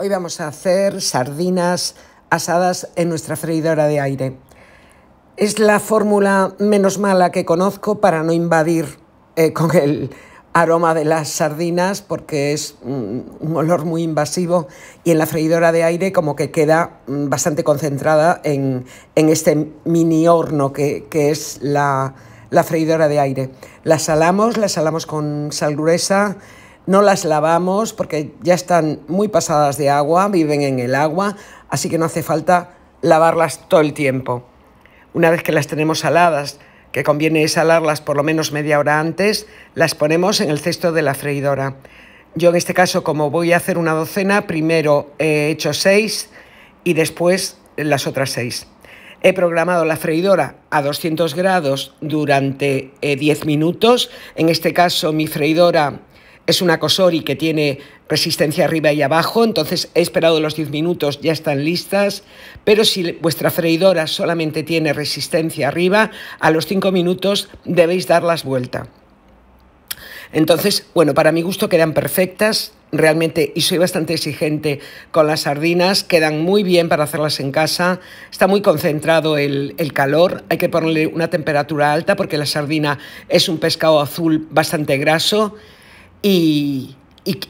Hoy vamos a hacer sardinas asadas en nuestra freidora de aire. Es la fórmula menos mala que conozco para no invadir eh, con el aroma de las sardinas porque es mm, un olor muy invasivo y en la freidora de aire como que queda mm, bastante concentrada en, este mini horno que, es la, la freidora de aire. La salamos, la salamos con sal gruesa, no las lavamos porque ya están muy pasadas de agua, viven en el agua, así que no hace falta lavarlas todo el tiempo. Una vez que las tenemos saladas, que conviene salarlas por lo menos media hora antes, las ponemos en el cesto de la freidora. Yo en este caso, como voy a hacer una docena, primero he hecho seis y después las otras seis. He programado la freidora a 200 grados durante 10 eh, minutos. En este caso, mi freidora es una Cosori que tiene resistencia arriba y abajo, entonces he esperado los 10 minutos, ya están listas, pero si vuestra freidora solamente tiene resistencia arriba, a los 5 minutos debéis darlas vuelta. Entonces, bueno, para mi gusto quedan perfectas, realmente, y soy bastante exigente con las sardinas, quedan muy bien para hacerlas en casa, está muy concentrado el, el, calor, hay que ponerle una temperatura alta porque la sardina es un pescado azul bastante graso y,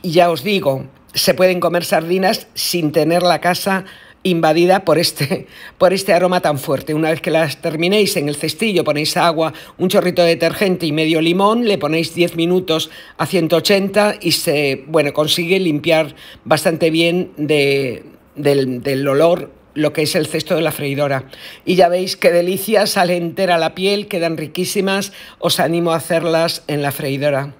ya os digo, se pueden comer sardinas sin tener la casa invadida este, por este, aroma tan fuerte. Una vez que las terminéis en el cestillo, ponéis agua, un chorrito de detergente y medio limón, le ponéis 10 minutos a 180 y se bueno, consigue limpiar bastante bien del, del olor lo que es el cesto de la freidora. Y ya veis qué delicia, sale entera la piel, quedan riquísimas, os animo a hacerlas en la freidora.